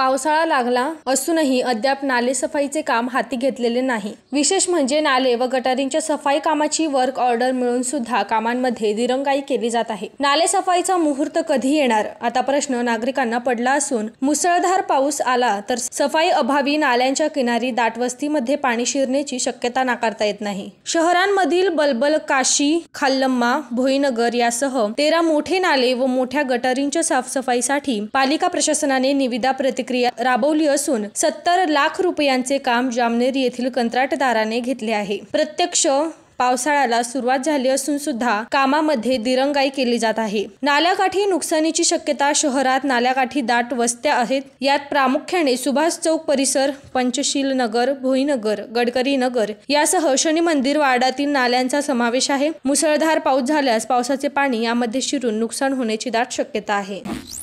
पावसाळा लागला असूनही अद्याप नालेसफाईचे काम हाती घेतलेले नाही विशेष म्हणजे नाले व गटारींच्या सफाई कामाची वर्क ऑर्डर मिळून सुद्धा कामांमध्ये दिरंगाई केली जात आहे नालेसफाईचा मुहूर्त कधी येणार आता प्रश्न नागरिकांना पडला असून मुसळधार पाऊस आला तर सफाई अभावी नाल्यांच्या किनारी दाटवस्तीमध्ये पाणी शिरण्याची शक्यता नाकारता येत नाही शहरांमधील बलबल काशी खाल्लम्मा भोईनगर यासह तेरा मोठे नाले व मोठ्या गटारींच्या साफसफाईसाठी पालिका प्रशासनाने निविदा प्रतिक्रिया प्रक्रिया राबवली असून सत्तर लाख रुपयांचे काम जामनेर येथील कंत्राटदाराने घेतले आहे प्रत्यक्ष पावसाळ्याला सुरुवात झाली असून सुद्धा कामामध्ये दिरंगाई केली जात आहे नाल्याकाठी नुकसानीची शक्यता शहरात नाल्याकाठी दाट वस्त्या आहेत यात प्रामुख्याने सुभाष चौक परिसर पंचशील नगर भोईनगर गडकरी नगर यासह शनी मंदिर वाडातील नाल्यांचा समावेश आहे मुसळधार पाऊस झाल्यास पावसाचे पाणी यामध्ये शिरून नुकसान होण्याची दाट शक्यता आहे